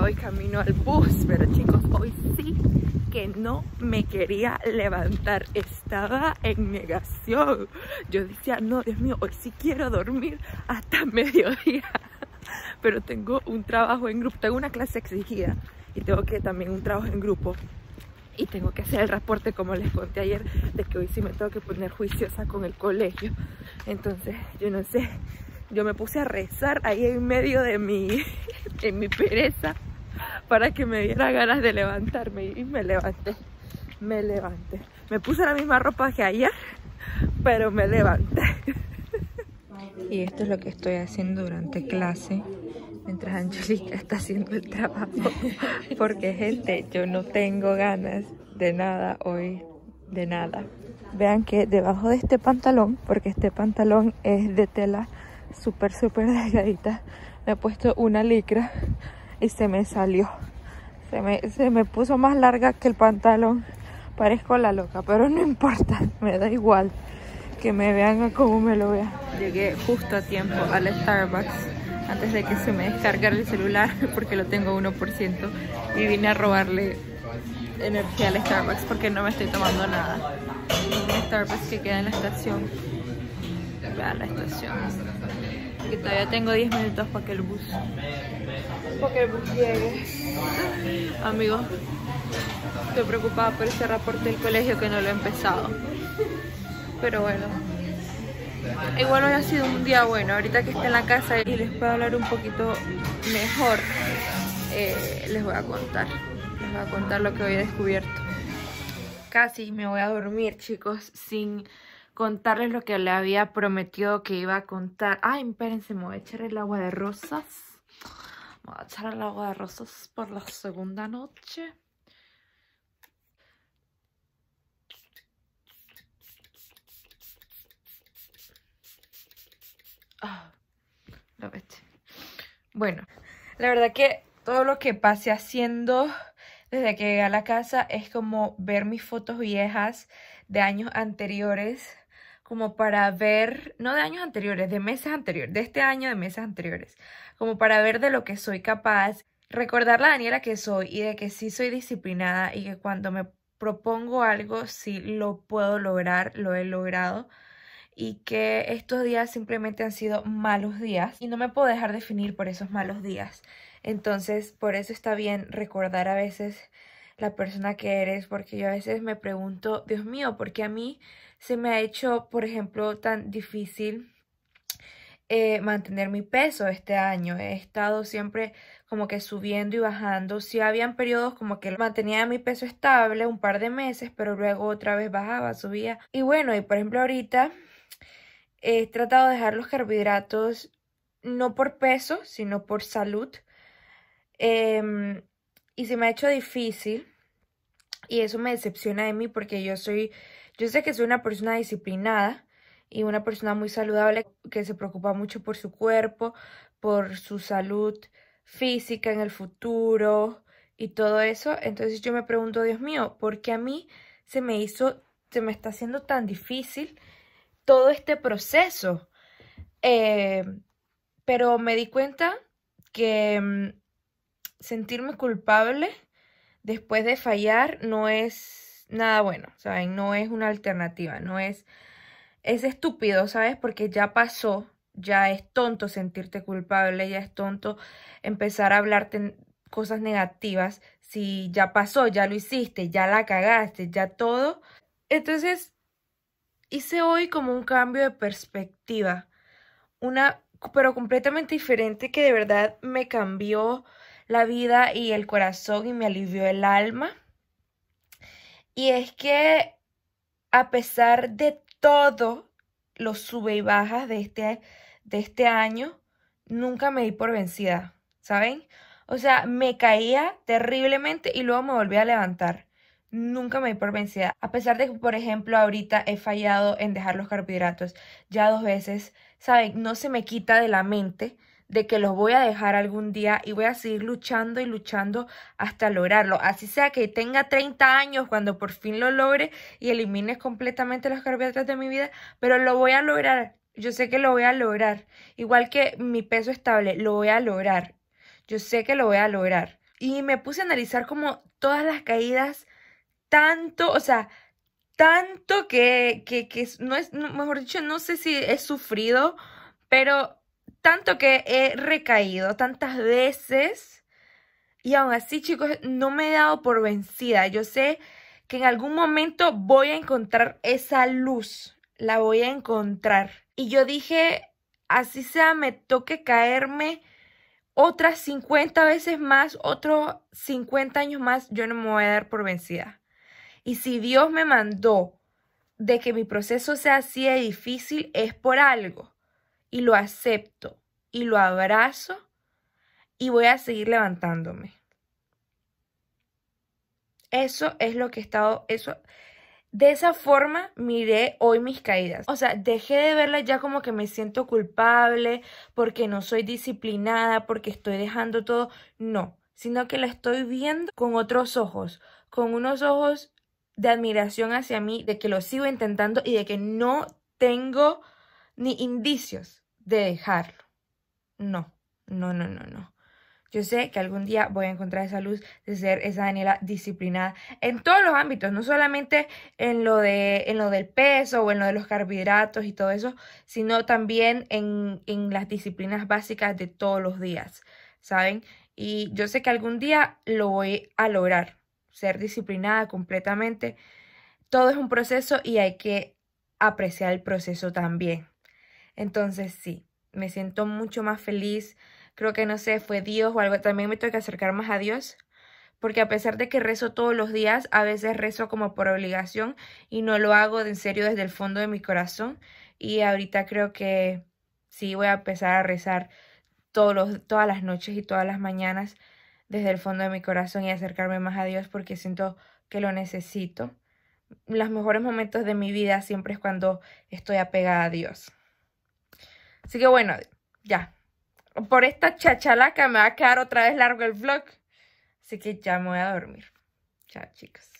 hoy camino al bus, pero chicos, hoy sí que no me quería levantar, estaba en negación. Yo decía, no, Dios mío, hoy sí quiero dormir hasta mediodía, pero tengo un trabajo en grupo, tengo una clase exigida y tengo que también un trabajo en grupo y tengo que hacer el reporte como les conté ayer de que hoy sí me tengo que poner juiciosa con el colegio entonces yo no sé yo me puse a rezar ahí en medio de mi en mi pereza para que me diera ganas de levantarme y me levanté, me levanté. Me puse la misma ropa que ayer, pero me levanté. Y esto es lo que estoy haciendo durante clase, mientras Angelica está haciendo el trabajo, porque gente, yo no tengo ganas de nada hoy, de nada. Vean que debajo de este pantalón, porque este pantalón es de tela súper, súper delgadita. Me he puesto una licra y se me salió. Se me, se me puso más larga que el pantalón. Parezco la loca, pero no importa, me da igual que me vean como me lo vean. Llegué justo a tiempo al Starbucks antes de que se me descargara el celular porque lo tengo 1% y vine a robarle energía al Starbucks porque no me estoy tomando nada. Starbucks que queda en la estación. la estación que todavía tengo 10 minutos para que el bus llegue amigos estoy preocupada por ese reporte del colegio que no lo he empezado pero bueno igual hoy ha sido un día bueno ahorita que esté en la casa y les puedo hablar un poquito mejor eh, les voy a contar les voy a contar lo que hoy he descubierto casi me voy a dormir chicos sin contarles lo que le había prometido que iba a contar. Ay, espérense, me voy a echar el agua de rosas. Me voy a echar el agua de rosas por la segunda noche. Ah, lo Bueno, la verdad que todo lo que pasé haciendo desde que llegué a la casa es como ver mis fotos viejas de años anteriores como para ver, no de años anteriores, de meses anteriores, de este año, de meses anteriores, como para ver de lo que soy capaz, Recordar la Daniela que soy y de que sí soy disciplinada y que cuando me propongo algo sí lo puedo lograr, lo he logrado y que estos días simplemente han sido malos días y no me puedo dejar definir por esos malos días. Entonces, por eso está bien recordar a veces la persona que eres, porque yo a veces me pregunto, Dios mío, ¿por qué a mí se me ha hecho, por ejemplo, tan difícil eh, mantener mi peso este año? He estado siempre como que subiendo y bajando. Si habían periodos como que mantenía mi peso estable un par de meses, pero luego otra vez bajaba, subía. Y bueno, y por ejemplo ahorita he tratado de dejar los carbohidratos no por peso, sino por salud. Em, y se me ha hecho difícil y eso me decepciona de mí porque yo soy, yo sé que soy una persona disciplinada y una persona muy saludable que se preocupa mucho por su cuerpo, por su salud física en el futuro y todo eso. Entonces yo me pregunto, Dios mío, ¿por qué a mí se me hizo, se me está haciendo tan difícil todo este proceso? Eh, pero me di cuenta que mm, sentirme culpable después de fallar no es nada bueno, ¿saben? No es una alternativa, no es... Es estúpido, ¿sabes? Porque ya pasó, ya es tonto sentirte culpable, ya es tonto empezar a hablarte cosas negativas si ya pasó, ya lo hiciste, ya la cagaste, ya todo. Entonces, hice hoy como un cambio de perspectiva, una pero completamente diferente que de verdad me cambió la vida y el corazón y me alivió el alma. Y es que a pesar de todo los sube y bajas de este, de este año, nunca me di por vencida, ¿saben? O sea, me caía terriblemente y luego me volví a levantar. Nunca me di por vencida. A pesar de que, por ejemplo, ahorita he fallado en dejar los carbohidratos ya dos veces, ¿saben? No se me quita de la mente de que los voy a dejar algún día y voy a seguir luchando y luchando hasta lograrlo. Así sea que tenga 30 años cuando por fin lo logre y elimine completamente los carbohidratos de mi vida, pero lo voy a lograr. Yo sé que lo voy a lograr. Igual que mi peso estable, lo voy a lograr. Yo sé que lo voy a lograr. Y me puse a analizar como todas las caídas, tanto, o sea, tanto que, que, que no es, mejor dicho, no sé si he sufrido, pero tanto que he recaído tantas veces y aún así, chicos, no me he dado por vencida. Yo sé que en algún momento voy a encontrar esa luz, la voy a encontrar. Y yo dije, así sea, me toque caerme otras 50 veces más, otros 50 años más, yo no me voy a dar por vencida. Y si Dios me mandó de que mi proceso sea así de difícil, es por algo y lo acepto y lo abrazo y voy a seguir levantándome. Eso es lo que he estado, eso, de esa forma miré hoy mis caídas. O sea, dejé de verlas ya como que me siento culpable porque no soy disciplinada, porque estoy dejando todo. No, sino que la estoy viendo con otros ojos, con unos ojos de admiración hacia mí, de que lo sigo intentando y de que no tengo ni indicios de dejarlo. No, no, no, no, no. Yo sé que algún día voy a encontrar esa luz de ser esa Daniela disciplinada en todos los ámbitos, no solamente en lo, de, en lo del peso o en lo de los carbohidratos y todo eso, sino también en, en las disciplinas básicas de todos los días, ¿saben? Y yo sé que algún día lo voy a lograr, ser disciplinada completamente. Todo es un proceso y hay que apreciar el proceso también. Entonces sí, me siento mucho más feliz. Creo que no sé, fue Dios o algo. También me tengo que acercar más a Dios. Porque a pesar de que rezo todos los días, a veces rezo como por obligación y no lo hago en serio desde el fondo de mi corazón. Y ahorita creo que sí voy a empezar a rezar todos todas las noches y todas las mañanas desde el fondo de mi corazón y acercarme más a Dios porque siento que lo necesito. Los mejores momentos de mi vida siempre es cuando estoy apegada a Dios. Así que bueno, ya. Por esta chachalaca me va a quedar otra vez largo el vlog. Así que ya me voy a dormir. Chao, chicos.